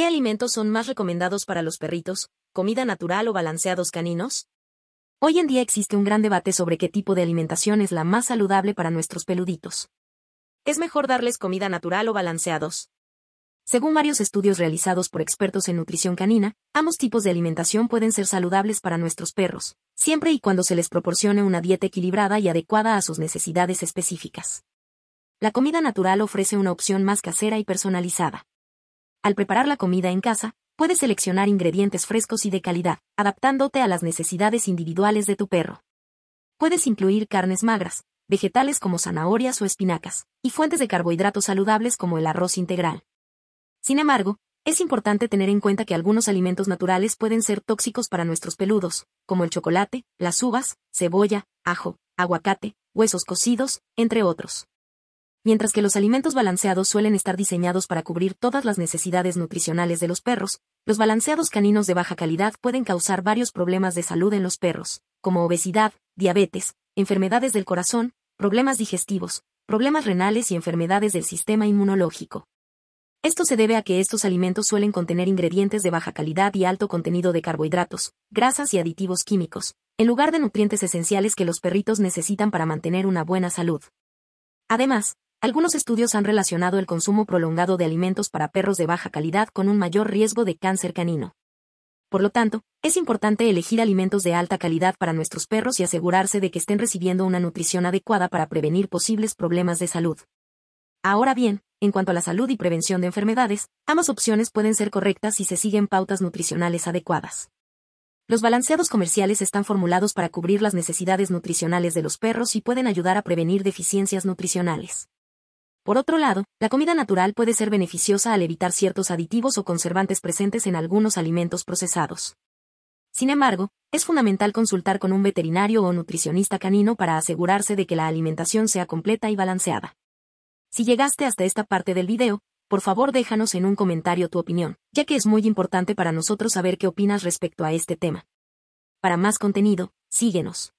¿Qué alimentos son más recomendados para los perritos, comida natural o balanceados caninos? Hoy en día existe un gran debate sobre qué tipo de alimentación es la más saludable para nuestros peluditos. ¿Es mejor darles comida natural o balanceados? Según varios estudios realizados por expertos en nutrición canina, ambos tipos de alimentación pueden ser saludables para nuestros perros, siempre y cuando se les proporcione una dieta equilibrada y adecuada a sus necesidades específicas. La comida natural ofrece una opción más casera y personalizada. Al preparar la comida en casa, puedes seleccionar ingredientes frescos y de calidad, adaptándote a las necesidades individuales de tu perro. Puedes incluir carnes magras, vegetales como zanahorias o espinacas, y fuentes de carbohidratos saludables como el arroz integral. Sin embargo, es importante tener en cuenta que algunos alimentos naturales pueden ser tóxicos para nuestros peludos, como el chocolate, las uvas, cebolla, ajo, aguacate, huesos cocidos, entre otros. Mientras que los alimentos balanceados suelen estar diseñados para cubrir todas las necesidades nutricionales de los perros, los balanceados caninos de baja calidad pueden causar varios problemas de salud en los perros, como obesidad, diabetes, enfermedades del corazón, problemas digestivos, problemas renales y enfermedades del sistema inmunológico. Esto se debe a que estos alimentos suelen contener ingredientes de baja calidad y alto contenido de carbohidratos, grasas y aditivos químicos, en lugar de nutrientes esenciales que los perritos necesitan para mantener una buena salud. Además, algunos estudios han relacionado el consumo prolongado de alimentos para perros de baja calidad con un mayor riesgo de cáncer canino. Por lo tanto, es importante elegir alimentos de alta calidad para nuestros perros y asegurarse de que estén recibiendo una nutrición adecuada para prevenir posibles problemas de salud. Ahora bien, en cuanto a la salud y prevención de enfermedades, ambas opciones pueden ser correctas si se siguen pautas nutricionales adecuadas. Los balanceados comerciales están formulados para cubrir las necesidades nutricionales de los perros y pueden ayudar a prevenir deficiencias nutricionales. Por otro lado, la comida natural puede ser beneficiosa al evitar ciertos aditivos o conservantes presentes en algunos alimentos procesados. Sin embargo, es fundamental consultar con un veterinario o nutricionista canino para asegurarse de que la alimentación sea completa y balanceada. Si llegaste hasta esta parte del video, por favor déjanos en un comentario tu opinión, ya que es muy importante para nosotros saber qué opinas respecto a este tema. Para más contenido, síguenos.